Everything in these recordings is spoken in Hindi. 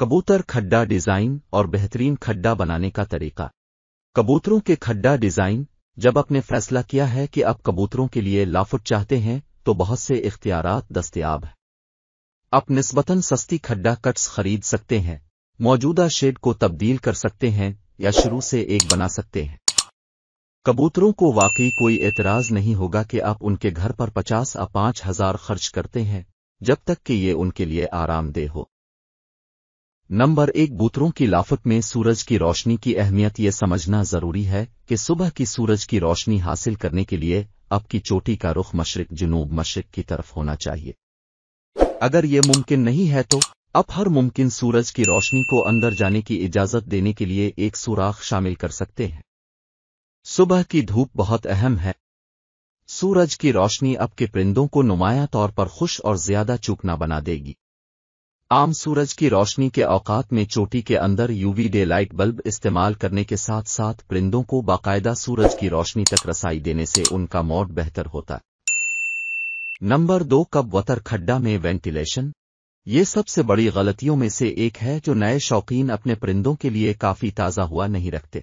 कबूतर खड्डा डिजाइन और बेहतरीन खड्डा बनाने का तरीका कबूतरों के खड्डा डिजाइन जब आपने फैसला किया है कि आप कबूतरों के लिए लाफुट चाहते हैं तो बहुत से इख्तियार दस्तियाब हैं आप नस्बता सस्ती खड्डा कट्स खरीद सकते हैं मौजूदा शेड को तब्दील कर सकते हैं या शुरू से एक बना सकते हैं कबूतरों को वाकई कोई एतराज नहीं होगा कि आप उनके घर पर पचास या पांच हजार खर्च करते हैं जब तक कि ये उनके लिए आरामदेह हो नंबर एक बूतरों की लाफत में सूरज की रोशनी की अहमियत यह समझना जरूरी है कि सुबह की सूरज की रोशनी हासिल करने के लिए आपकी चोटी का रुख मशरक जुनूब मशरक की तरफ होना चाहिए अगर ये मुमकिन नहीं है तो आप हर मुमकिन सूरज की रोशनी को अंदर जाने की इजाजत देने के लिए एक सुराख शामिल कर सकते हैं सुबह की धूप बहुत अहम है सूरज की रोशनी आपके परिंदों को नुमाया तौर पर खुश और ज्यादा चूकना बना देगी आम सूरज की रोशनी के औकात में चोटी के अंदर यूवी डे लाइट बल्ब इस्तेमाल करने के साथ साथ परिंदों को बाकायदा सूरज की रोशनी तक रसाई देने से उनका मौत बेहतर होता है नंबर दो कब वतर खड्डा में वेंटिलेशन ये सबसे बड़ी गलतियों में से एक है जो नए शौकीन अपने परिंदों के लिए काफी ताज़ा हुआ नहीं रखते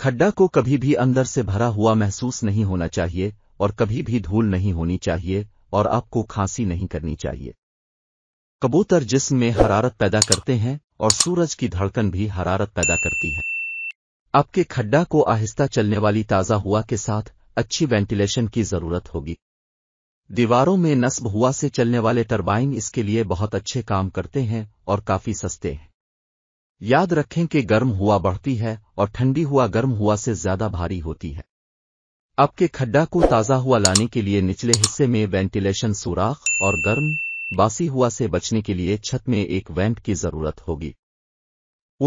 खड्डा को कभी भी अंदर से भरा हुआ महसूस नहीं होना चाहिए और कभी भी धूल नहीं होनी चाहिए और आपको खांसी नहीं करनी चाहिए कबूतर जिस्म में हरारत पैदा करते हैं और सूरज की धड़कन भी हरारत पैदा करती है आपके खड्डा को आहिस्ता चलने वाली ताज़ा हुआ के साथ अच्छी वेंटिलेशन की जरूरत होगी दीवारों में नस्ब हुआ से चलने वाले टर्बाइन इसके लिए बहुत अच्छे काम करते हैं और काफी सस्ते हैं याद रखें कि गर्म हुआ बढ़ती है और ठंडी हुआ गर्म हुआ से ज्यादा भारी होती है आपके खड्डा को ताज़ा हुआ लाने के लिए निचले हिस्से में वेंटिलेशन सुराख और गर्म बासी हुआ से बचने के लिए छत में एक वैम्प की जरूरत होगी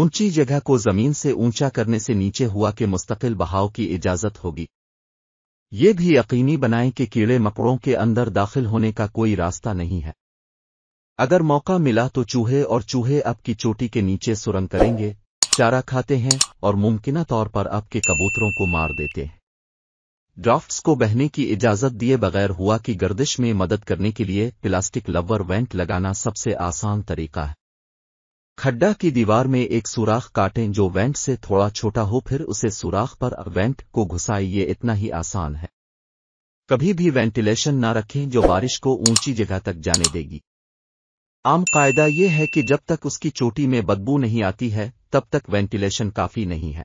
ऊंची जगह को जमीन से ऊंचा करने से नीचे हुआ के मुस्तकिल बहाव की इजाजत होगी ये भी यकीनी बनाएं कि कीड़े मकड़ों के अंदर दाखिल होने का कोई रास्ता नहीं है अगर मौका मिला तो चूहे और चूहे अब की चोटी के नीचे सुरंग करेंगे चारा खाते हैं और मुमकिन तौर पर आपके कबूतरों को मार देते हैं ड्राफ्ट्स को बहने की इजाज़त दिए बगैर हुआ की गर्दिश में मदद करने के लिए प्लास्टिक लवर वेंट लगाना सबसे आसान तरीका है खड्डा की दीवार में एक सुराख काटें जो वेंट से थोड़ा छोटा हो फिर उसे सुराख पर वेंट को घुसाएं ये इतना ही आसान है कभी भी वेंटिलेशन ना रखें जो बारिश को ऊंची जगह तक जाने देगी आम कायदा ये है कि जब तक उसकी चोटी में बदबू नहीं आती है तब तक वेंटिलेशन काफी नहीं है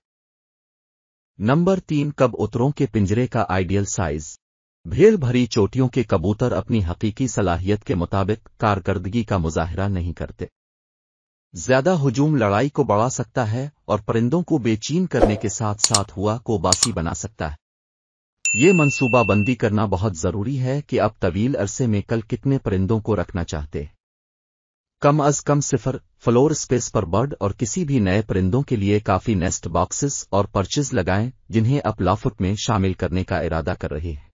नंबर तीन कबूतरों के पिंजरे का आइडियल साइज भीड़ भरी चोटियों के कबूतर अपनी हकीकी सलाहियत के मुताबिक कारकर्दगी का मुजाहरा नहीं करते ज्यादा हजूम लड़ाई को बढ़ा सकता है और परिंदों को बेचीन करने के साथ साथ हुआ को बासी बना सकता है ये मनसूबाबंदी करना बहुत जरूरी है कि आप तवील अरसे में कल कितने परिंदों को रखना चाहते हैं कम अज कम सिफर फ्लोर स्पेस पर बर्ड और किसी भी नए परिंदों के लिए काफी नेस्ट बॉक्सेस और पर्चेज लगाएं जिन्हें आप लाफुट में शामिल करने का इरादा कर रहे हैं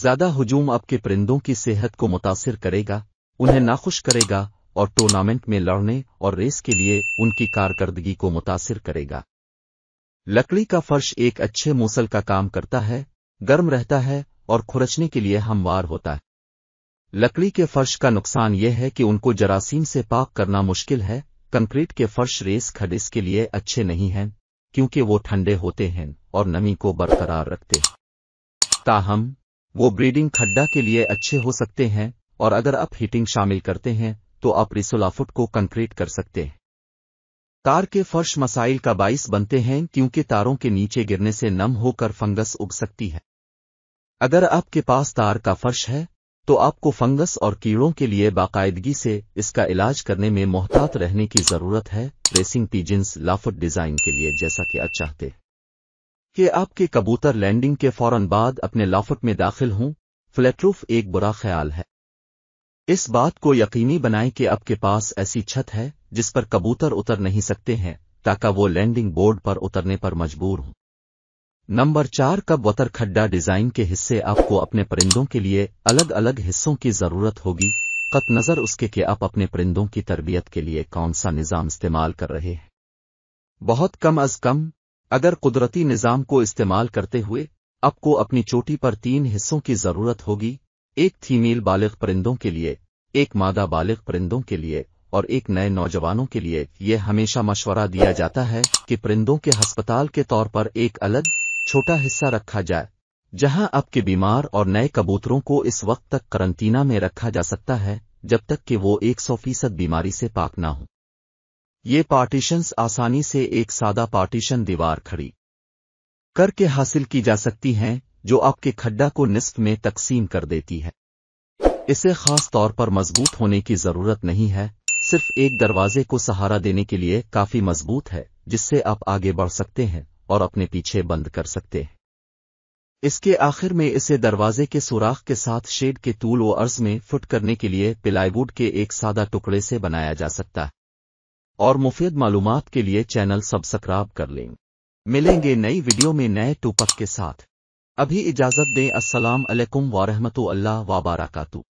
ज्यादा हजूम आपके परिंदों की सेहत को मुतासर करेगा उन्हें नाखुश करेगा और टूर्नामेंट में लड़ने और रेस के लिए उनकी कारकर्दगी को मुतासर करेगा लकड़ी का फर्श एक अच्छे मूसल का काम करता है गर्म रहता है और खुरचने के लिए हमवार होता है लकड़ी के फर्श का नुकसान यह है कि उनको जरासीम से पाक करना मुश्किल है कंक्रीट के फर्श रेस खडिस के लिए अच्छे नहीं हैं क्योंकि वो ठंडे होते हैं और नमी को बरकरार रखते हैं ताहम वो ब्रीडिंग खड्डा के लिए अच्छे हो सकते हैं और अगर आप हीटिंग शामिल करते हैं तो आप रिसोलाफुट को कंक्रीट कर सकते हैं तार के फर्श मसाइल का बाइस बनते हैं क्योंकि तारों के नीचे गिरने से नम होकर फंगस उग सकती है अगर आपके पास तार का फर्श है तो आपको फंगस और कीड़ों के लिए बाकायदगी से इसका इलाज करने में मोहतात रहने की जरूरत है रेसिंग पीजिन्स लाफट डिजाइन के लिए जैसा कि आप चाहते कि आपके कबूतर लैंडिंग के फौरन बाद अपने लाफट में दाखिल हों फ्लैटरूफ एक बुरा ख्याल है इस बात को यकीनी बनाएं कि आपके पास ऐसी छत है जिस पर कबूतर उतर नहीं सकते हैं ताकि वो लैंडिंग बोर्ड पर उतरने पर मजबूर हों नंबर चार का वतर खड्डा डिजाइन के हिस्से आपको अपने परिंदों के लिए अलग अलग हिस्सों की जरूरत होगी कत नज़र उसके कि आप अपने परिंदों की तरबियत के लिए कौन सा निज़ाम इस्तेमाल कर रहे हैं बहुत कम अज कम अगर कुदरती निज़ाम को इस्तेमाल करते हुए आपको अपनी चोटी पर तीन हिस्सों की जरूरत होगी एक थीमेल बालिग परिंदों के लिए एक मादा बालिग परिंदों के लिए और एक नए नौजवानों के लिए यह हमेशा मशवरा दिया जाता है कि परिंदों के हस्पताल के तौर पर एक अलग छोटा हिस्सा रखा जाए जहां आपके बीमार और नए कबूतरों को इस वक्त तक करंटीना में रखा जा सकता है जब तक कि वो 100 फीसद बीमारी से पाक ना हो ये पार्टीशंस आसानी से एक सादा पार्टीशन दीवार खड़ी करके हासिल की जा सकती हैं जो आपके खड्डा को निस्फ में तकसीम कर देती है इसे खास तौर पर मजबूत होने की जरूरत नहीं है सिर्फ एक दरवाजे को सहारा देने के लिए काफी मजबूत है जिससे आप आगे बढ़ सकते हैं और अपने पीछे बंद कर सकते हैं इसके आखिर में इसे दरवाजे के सुराख के साथ शेड के तूल व अर्ज में फुट करने के लिए प्लाईवुड के एक सादा टुकड़े से बनाया जा सकता है और मुफीद मालूम के लिए चैनल सब्सक्राइब कर लें मिलेंगे नई वीडियो में नए टूपक के साथ अभी इजाज़त दें असलम वारहमत ला वबारकू